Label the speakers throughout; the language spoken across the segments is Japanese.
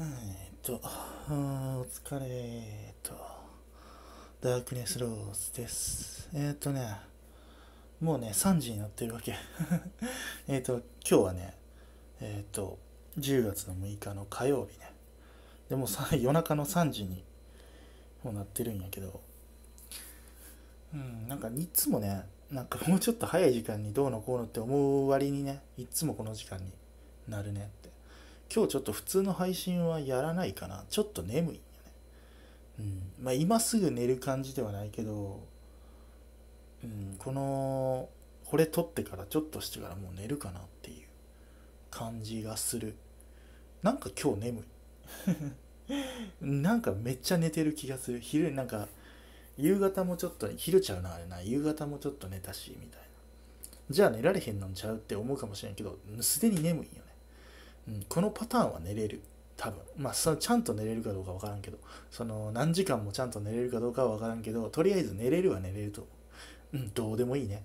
Speaker 1: っと、あお疲れ、えっと、ダークネスローズです。えっとね、もうね、3時になってるわけ。えっと、今日はね、えっと、10月の6日の火曜日ね。でもさ、夜中の3時にもうなってるんやけど、うん、なんかいつもね、なんかもうちょっと早い時間にどうのこうのって思う割にね、いつもこの時間になるね今日ちょっと普通の配信はやらないかな。ちょっと眠いんよね。うん。まあ今すぐ寝る感じではないけど、うん、この、これ撮ってからちょっとしてからもう寝るかなっていう感じがする。なんか今日眠い。なんかめっちゃ寝てる気がする。昼なんか、夕方もちょっと、昼ちゃうな、あれな。夕方もちょっと寝たし、みたいな。じゃあ寝られへんのんちゃうって思うかもしれんけど、すでに眠いよね。ん、このパターンは寝れる多分まあそちゃんと寝れるかどうか分からんけどその何時間もちゃんと寝れるかどうかは分からんけどとりあえず寝れるは寝れるとうんどうでもいいね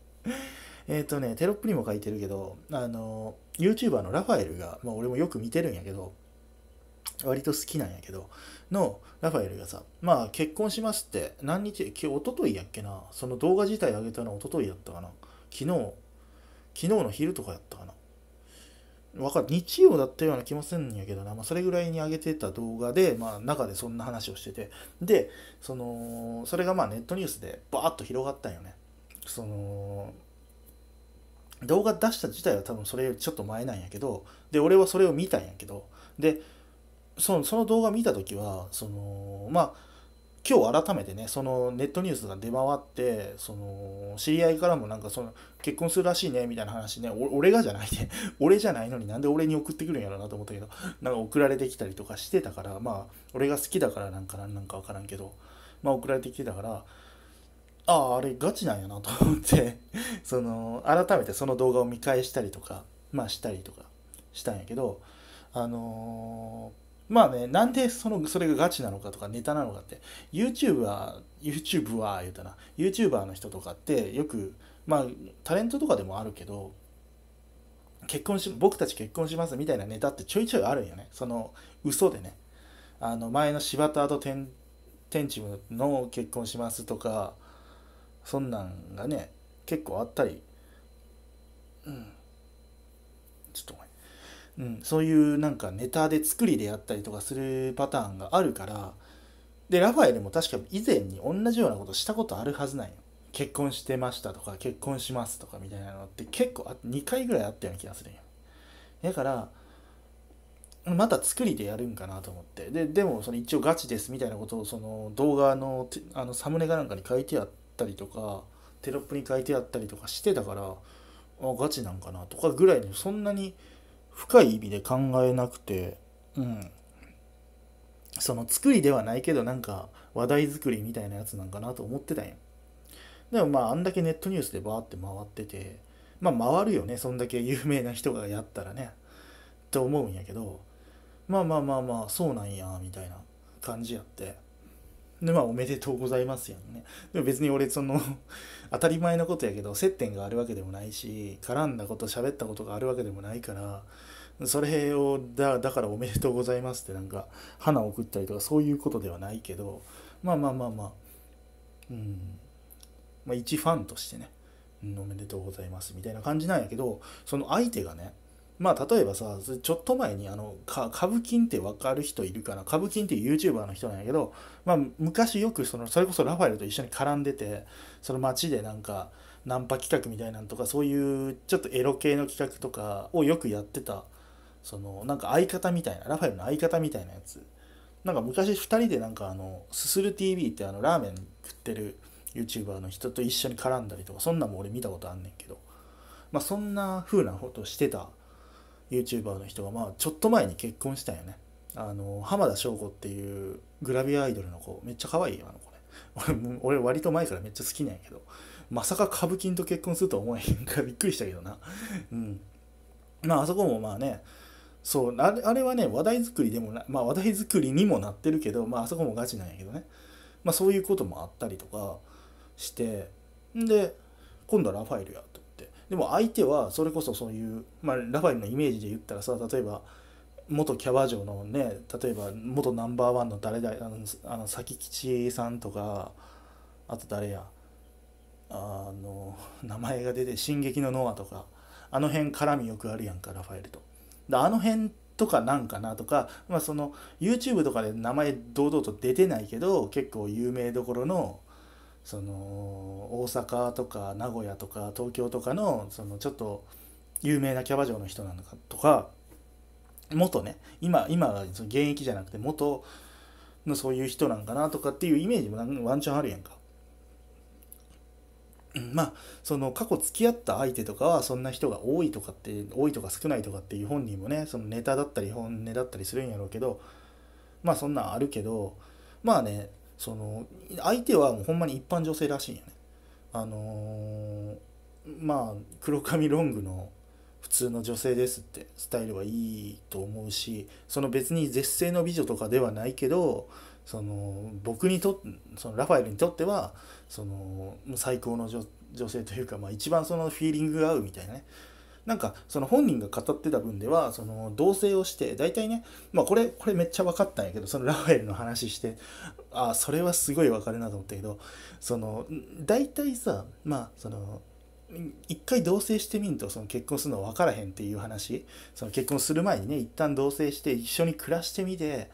Speaker 1: えっとねテロップにも書いてるけどあの YouTuber のラファエルが、まあ、俺もよく見てるんやけど割と好きなんやけど、のラファエルがさ、まあ結婚しますって、何日、今日、おとといやっけな、その動画自体上げたのおとといだったかな、昨日、昨日の昼とかやったかな、わか日曜だったような気もするんやけどな、まあ、それぐらいに上げてた動画で、まあ、中でそんな話をしてて、で、その、それがまあネットニュースでバーッと広がったんよね。その、動画出した自体は多分それよりちょっと前なんやけど、で、俺はそれを見たんやけど、で、そのその動画見た時は、その、まあ、今日改めてねそのネットニュースが出回ってその知り合いからもなんかその結婚するらしいねみたいな話ね俺がじゃないで 俺じゃないのになんで俺に送ってくるんやろうなと思ったけどなんか送られてきたりとかしてたからまあ俺が好きだからなんかなんか分からんけどまあ送られてきてたからあああれガチなんやなと思って その改めてその動画を見返したりとかまあしたりとかしたんやけどあのーまあね、なんでそのそれがガチなのかとかネタなのかって、YouTuber、YouTuber 言うたら、YouTuber の人とかってよく、まあ、タレントとかでもあるけど、結婚し、僕たち結婚しますみたいなネタってちょいちょいあるんよね。その、嘘でね。あの、前の柴田と天、ンチムの結婚しますとか、そんなんがね、結構あったり、うん。ちょっとうん、そういうなんかネタで作りでやったりとかするパターンがあるからでラファエルも確か以前に同じようなことしたことあるはずなんよ結婚してましたとか結婚しますとかみたいなのって結構あ2回ぐらいあったような気がするんよだからまた作りでやるんかなと思ってででもその一応ガチですみたいなことをその動画のあのサムネかなんかに書いてあったりとかテロップに書いてあったりとかしてたからあガチなんかなとかぐらいにそんなに深い意味で考えなくて、うん、その作りではないけどなんか話題作りみたいなやつなんかなと思ってたんやでもまああんだけネットニュースでバーって回っててまあ回るよねそんだけ有名な人がやったらねと思うんやけどまあまあまあまあそうなんやみたいな感じやってでまあおめでとうございますやんね。でも別に俺その 当たり前のことやけど接点があるわけでもないし絡んだこと喋ったことがあるわけでもないからそれをだだからおめでとうございますってなんか花を送ったりとかそういうことではないけどまあまあまあまあうんまあ一ファンとしてね、おめでとうございますみたいな感じなんやけどその相手がねまあ、例えばさ、ちょっと前に、あの、か、株金って分かる人いるかな株金っていう YouTuber の人なんやけど、まあ、昔よく、その、それこそラファエルと一緒に絡んでて、その街でなんか、ナンパ企画みたいなんとか、そういう、ちょっとエロ系の企画とかをよくやってた、その、なんか相方みたいな、ラファエルの相方みたいなやつ。なんか昔2人でなんかあの、すする TV ってあの、ラーメン食ってる YouTuber の人と一緒に絡んだりとか、そんなんも俺見たことあんねんけど、まあ、そんな風なことしてた。YouTuber の人が、まあ、ちょっと前に結婚したんよね。あの、浜田省吾っていうグラビアアイドルの子、めっちゃ可愛いよ、あの子ね。俺、俺割と前からめっちゃ好きなんやけど、まさか歌舞伎と結婚するとは思えへんからびっくりしたけどな。うん。まあ、あそこもまあね、そうあれ、あれはね、話題作りでもな、まあ話題作りにもなってるけど、まああそこもガチなんやけどね。まあそういうこともあったりとかして、んで、今度はラファエルやっでも相手はそれこそそういう、まあ、ラファエルのイメージで言ったらさ例えば元キャバ嬢のね例えば元ナンバーワンの誰だあのあの佐木吉さんとかあと誰やあの名前が出て「進撃のノア」とかあの辺絡みよくあるやんかラファエルと。であの辺とかなんかなとか、まあ、その YouTube とかで名前堂々と出てないけど結構有名どころのその大阪とか名古屋とか東京とかのそのちょっと有名なキャバ嬢の人なのかとか元ね今今は現役じゃなくて元のそういう人なんかなとかっていうイメージもワンチャンあるやんか。まあその過去付き合った相手とかはそんな人が多いとかって多いとか少ないとかっていう本人もねそのネタだったり本音だったりするんやろうけどまあそんなんあるけどまあねその相手はもうほんまに一般女性らしいんよね。あのー、まあ黒髪ロングの普通の女性ですってスタイルはいいと思うしその別に絶世の美女とかではないけどその僕にとそのラファエルにとってはその最高の女性というか、まあ、一番そのフィーリングが合うみたいなねなんかその本人が語ってた分ではその同棲をして大体ねまあこれこれめっちゃ分かったんやけどそのラファエルの話してああそれはすごい分かるなと思ったけどその大体さまあその一回同棲してみんとその結婚するの分からへんっていう話その結婚する前にね一旦同棲して一緒に暮らしてみて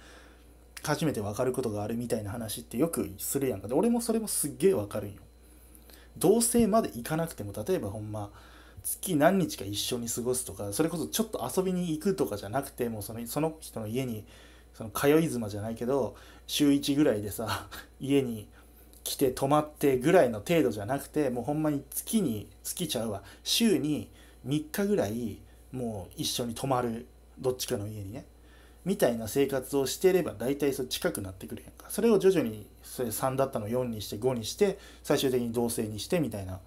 Speaker 1: 初めて分かることがあるみたいな話ってよくするやんかで俺もそれもすっげえ分かるんよ同棲まで行かなくても例えばほんま月何日か一緒に過ごすとかそれこそちょっと遊びに行くとかじゃなくてもうそのその人の家にその通い妻じゃないけど週1ぐらいでさ 家に来て泊まってぐらいの程度じゃなくてもうほんまに月に月ちゃうわ週に3日ぐらいもう一緒に泊まるどっちかの家にねみたいな生活をしてれば大体それ近くなってくるやんかそれを徐々にそれ3だったの4にして5にして最終的に同性にしてみたいな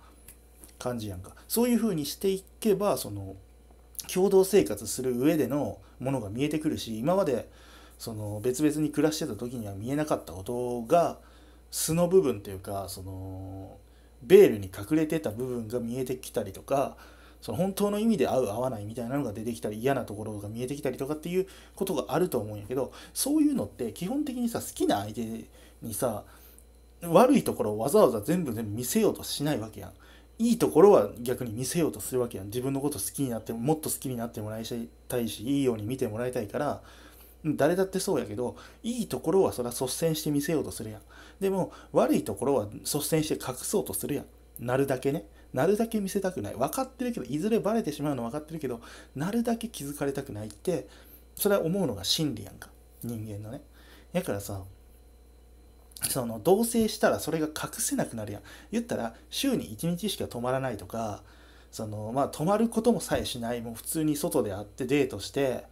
Speaker 1: 感じやんかそういうふうにしていけばその共同生活する上でのものが見えてくるし今までその別々に暮らしてた時には見えなかったことが素の部分というかそのベールに隠れてた部分が見えてきたりとかその本当の意味で合う合わないみたいなのが出てきたり嫌なところが見えてきたりとかっていうことがあると思うんやけどそういうのって基本的にさ好きな相手にさ悪いところをわざわざ全部全部見せようとしないわけやん。いいところは逆に見せようとするわけやん自分のこと好きになってもっと好きになってもらいたいしいいように見てもらいたいから誰だってそうやけどいいところはそれは率先して見せようとするやんでも悪いところは率先して隠そうとするやんなるだけねなるだけ見せたくない分かってるけどいずれバレてしまうの分かってるけどなるだけ気づかれたくないってそれは思うのが真理やんか人間のねだからさその同棲したらそれが隠せなくなるやん言ったら週に1日しか泊まらないとかそのまあ泊まることもさえしないもう普通に外で会ってデートして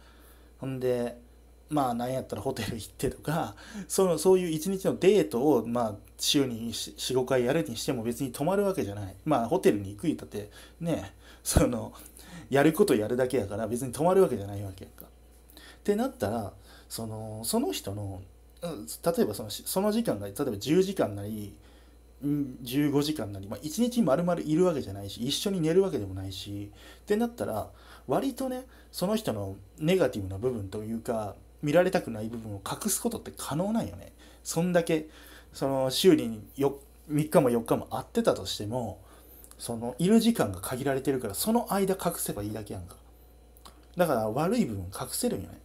Speaker 1: ほんでまあ何やったらホテル行ってとかそのそういう1日のデートをまあ週に45回やるにしても別に泊まるわけじゃないまあホテルに行くいったってねそのやることやるだけやから別に泊まるわけじゃないわけやんか。ってなったらそのその人の例えばそのその時間が例えば10時間なり15時間なり、まあ、1日丸々いるわけじゃないし一緒に寝るわけでもないしってなったら割とねその人のネガティブな部分というか見られたくない部分を隠すことって可能なんよね。そんだけその修理によ3日も4日も会ってたとしてもそのいる時間が限られてるからその間隠せばいいだけやんか。だから悪い部分隠せるんよね。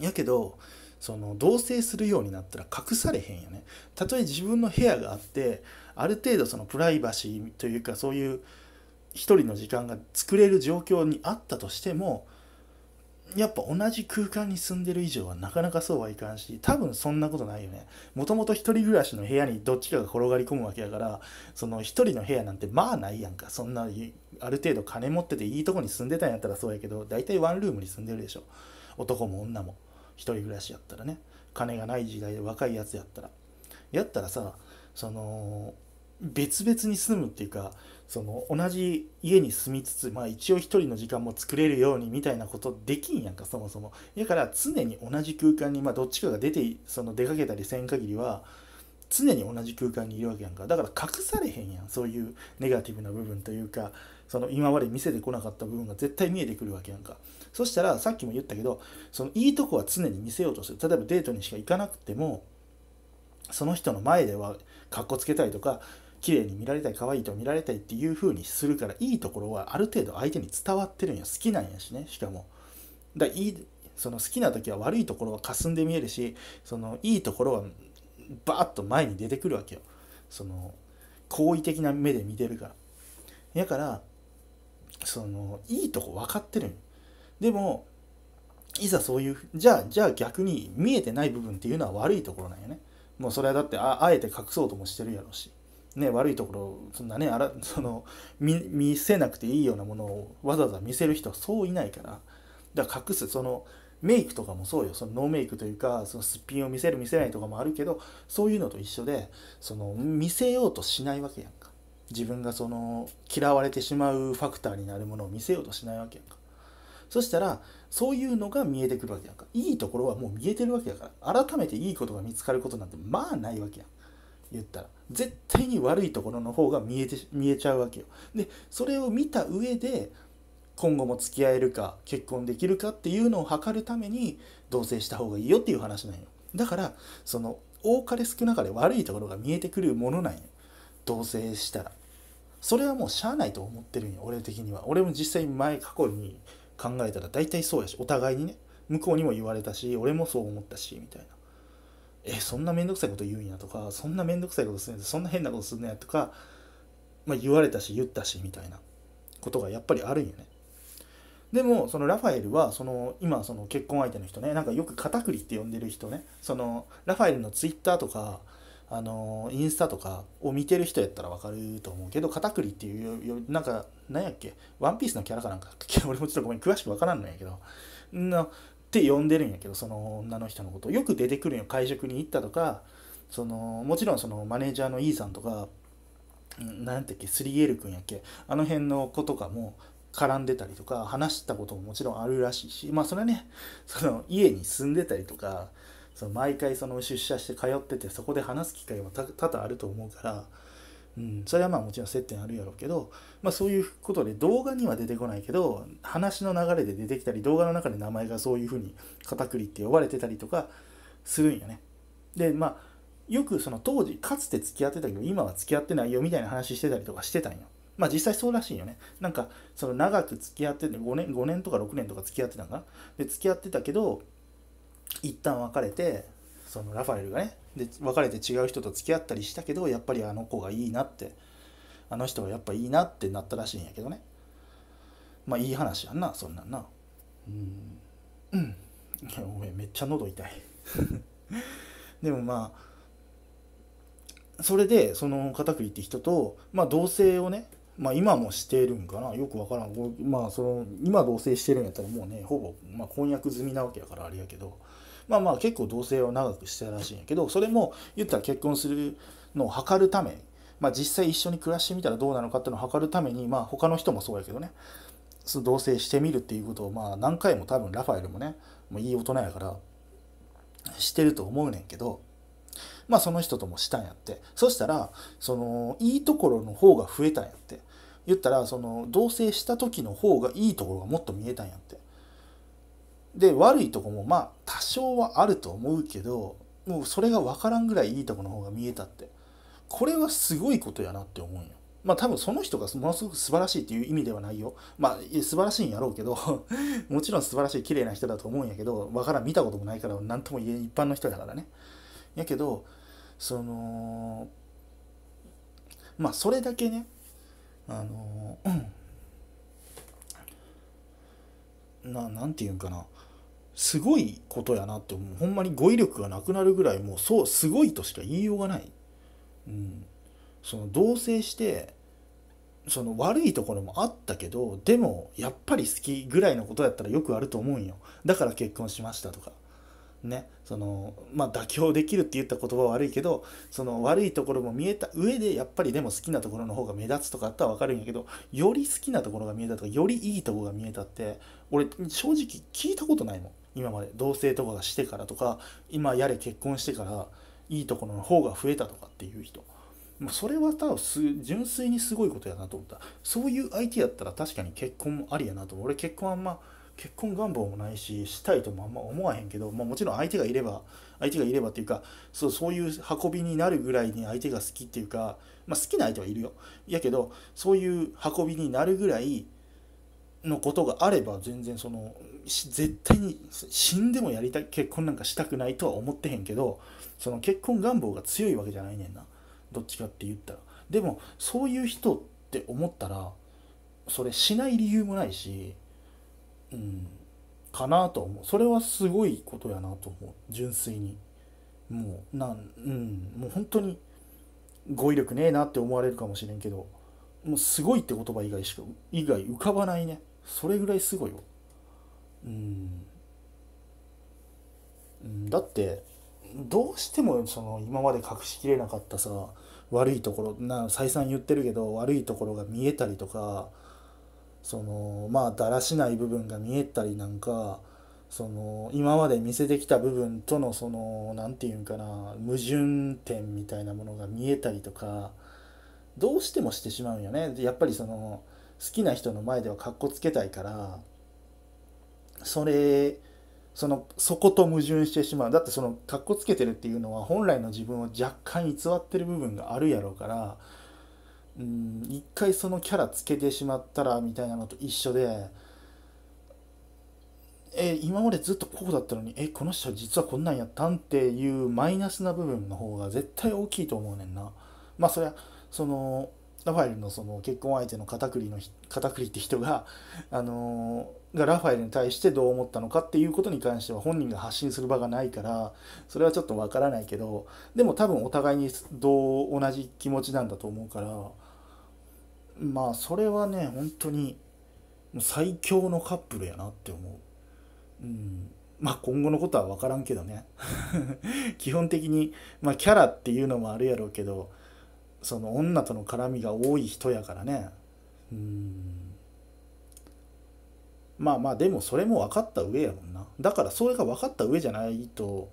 Speaker 1: やけどその同棲するようになったら隠されへんよねたとえ自分の部屋があってある程度そのプライバシーというかそういう一人の時間が作れる状況にあったとしてもやっぱ同じ空間に住んでる以上はなかなかそうはいかんし多分そんなことないよねもともと一人暮らしの部屋にどっちかが転がり込むわけやからその一人の部屋なんてまあないやんかそんなある程度金持ってていいとこに住んでたんやったらそうやけど大体ワンルームに住んでるでしょ男も女も1人暮らしやったらね金がない時代で若いやつやったらやったらさその別々に住むっていうかその同じ家に住みつつまあ一応一人の時間も作れるようにみたいなことできんやんかそもそもだから常に同じ空間にまあどっちかが出てその出かけたりせん限りは常に同じ空間にいるわけやんかだから隠されへんやんそういうネガティブな部分というかその今まで見せてこなかった部分が絶対見えてくるわけやんかそしたらさっきも言ったけどそのいいとこは常に見せようとする例えばデートにしか行かなくてもその人の前ではかっこつけたいとか綺麗に見られたい可愛いと見られたいっていう風にするからいいところはある程度相手に伝わってるんや好きなんやしねしかもだいいその好きな時は悪いところは霞んで見えるしそのいいところはバーッと前に出てくるわけよその好意的な目で見てるからやからそのいいとこ分かってるでもいざそういうじゃあじゃあ逆に見えてない部分っていうのは悪いところなんよねもうそれはだってああえて隠そうともしてるやろうしね、悪いところそんなねあら その見せなくていいようなものをわざわざ見せる人はそういないからだから隠すそのメイクとかもそうよそのノーメイクというかそのすっぴんを見せる見せないとかもあるけどそういうのと一緒でその見せようとしないわけやん自分がその嫌われてしまうファクターになるものを見せようとしないわけやんかそしたらそういうのが見えてくるわけやんかいいところはもう見えてるわけやから改めていいことが見つかることなんてまあないわけやん言ったら絶対に悪いところの方が見えて見えちゃうわけよでそれを見た上で今後も付き合えるか結婚できるかっていうのを測るために同棲した方がいいよっていう話なんよだからその多かれ少なかれ悪いところが見えてくるものなんよ同棲したらそれはもうしゃあないと思ってるんよ、俺的には俺も実際前過去に考えたら大体そうやしお互いにね向こうにも言われたし俺もそう思ったしみたいなえそんなめんどくさいこと言うんやとかそんなめんどくさいことするんやそんな変なことするんやとか、まあ、言われたし言ったしみたいなことがやっぱりあるんよねでもそのラファエルはその今その結婚相手の人ねなんかよく片栗って呼んでる人ねそのラファエルのツイッターとかあのインスタとかを見てる人やったらわかると思うけど、片栗っていう、なんか、なんやっけ、ワンピースのキャラかなんか、俺もちょっとごめん、詳しくわからんのやけど、なって呼んでるんやけど、その女の人のこと。よく出てくるんよ、会食に行ったとか、そのもちろんそのマネージャーの E さんとか、なんてっけ、3L 君やっけ、あの辺の子とかも、絡んでたりとか話したことももちろんあるらしいしまあそれはねその家に住んでたりとかその毎回その出社して通っててそこで話す機会は多々あると思うから、うん、それはまあもちろん接点あるやろうけど、まあ、そういうことで動画には出てこないけど話の流れで出てきたり動画の中で名前がそういうふうに片栗って呼ばれてたりとかするんよね。でまあよくその当時かつて付き合ってたけど今は付き合ってないよみたいな話してたりとかしてたんよ。まあ実際そうらしいよね。なんかその長く付き合ってて5年 ,5 年とか6年とか付き合ってたんかなで付き合ってたけど一旦別れてそのラファエルがねで別れて違う人と付き合ったりしたけどやっぱりあの子がいいなってあの人がやっぱいいなってなったらしいんやけどねまあいい話やんなそんなんなうんうんおめめっちゃ喉痛い でもまあそれでその片栗って人と、まあ、同棲をねまあ、今もしてるんかなよくわからん、まあ、その今同棲してるんやったらもうねほぼ、まあ、婚約済みなわけやからあれやけどまあまあ結構同棲を長くしてたらしいんやけどそれも言ったら結婚するのを図るため、まあ、実際一緒に暮らしてみたらどうなのかっていうのを図るために、まあ、他の人もそうやけどねその同棲してみるっていうことを、まあ、何回も多分ラファエルもねもういい大人やからしてると思うねんけど。まあその人ともしたんやって。そしたら、その、いいところの方が増えたんやって。言ったらその同棲した時の方がいいところがもっと見えたんやってで悪いとこもまあ多少はあると思うけどもうそれが分からんぐらいいいとこの方が見えたってこれはすごいことやなって思うんよまあ多分その人がものすごく素晴らしいっていう意味ではないよ。まあ素晴らしいんやろうけど もちろん素晴らしい綺麗な人だと思うんやけど、わからん、見たこともないから何とも言え一般の人だからね。やけど、その、まあそれだけね、あのななんていうんかなすごいことやなって思うほんまに語彙力がなくなるぐらいもうそうすごいとしか言いようがない、うん、その同棲してその悪いところもあったけどでもやっぱり好きぐらいのことやったらよくあると思うんよだから結婚しましたとかねそのまあ、妥協できるって言った言葉は悪いけどその悪いところも見えた上でやっぱりでも好きなところの方が目立つとかあったら分かるんやけどより好きなところが見えたとかよりいいところが見えたって俺正直聞いたことないもん今まで同棲とかがしてからとか今やれ結婚してからいいところの方が増えたとかっていう人もうそれは多分純粋にすごいことやなと思ったそういう相手やったら確かに結婚もありやなと思う俺結婚あんま結婚願望もないししたいともあんま思わへんけど、まあ、もちろん相手がいれば相手がいればっていうかそうそういう運びになるぐらいに相手が好きっていうか、まあ、好きな相手はいるよやけどそういう運びになるぐらいのことがあれば全然その絶対に死んでもやりたい結婚なんかしたくないとは思ってへんけどその結婚願望が強いわけじゃないねんなどっちかって言ったらでもそういう人って思ったらそれしない理由もないしうん、かなと思うそれはすごいことやなと思う純粋にもうなん、うん、もう本当に語彙力ねえなって思われるかもしれんけどもうすごいって言葉以外しか以外浮かばないねそれぐらいすごいようんだってどうしてもその今まで隠しきれなかったさ悪いところな再三言ってるけど悪いところが見えたりとかそのまあだらしない部分が見えたりなんかその今まで見せてきた部分とのその何て言うんかな矛盾点みたいなものが見えたりとかどうしてもしてしまうんよねやっぱりその好きな人の前ではかっこつけたいからそれそのそこと矛盾してしまうだってそのかっこつけてるっていうのは本来の自分を若干偽ってる部分があるやろうからうん一回そのキャラつけてしまったらみたいなのと一緒でえ今までずっとこうだったのにえこの人実はこんなんやったんっていうマイナスな部分の方が絶対大きいと思うねんなまあそれはそのラファエルのその結婚相手の片栗の片栗って人が、あのがラファエルに対してどう思ったのかっていうことに関しては本人が発信する場がないからそれはちょっとわからないけどでも多分お互いにどう同じ気持ちなんだと思うから。まあそれはね本当に最強のカップルやなって思う、うん、まあ今後のことは分からんけどね 基本的に、まあ、キャラっていうのもあるやろうけどその女との絡みが多い人やからねうんまあまあでもそれも分かった上やもんなだからそれが分かった上じゃないと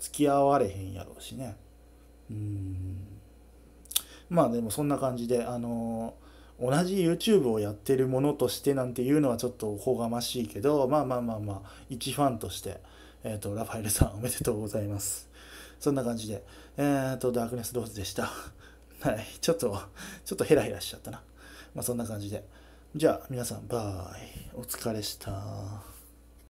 Speaker 1: 付き合われへんやろうしねうんまあでもそんな感じであのー同じ YouTube をやってるものとしてなんていうのはちょっとおこがましいけど、まあまあまあまあ、一ファンとして、えっ、ー、と、ラファエルさんおめでとうございます。そんな感じで、えっ、ー、と、ダークネスローズでした。はい。ちょっと、ちょっとヘラヘラしちゃったな。まあそんな感じで。じゃあ皆さん、バイ。お疲れした。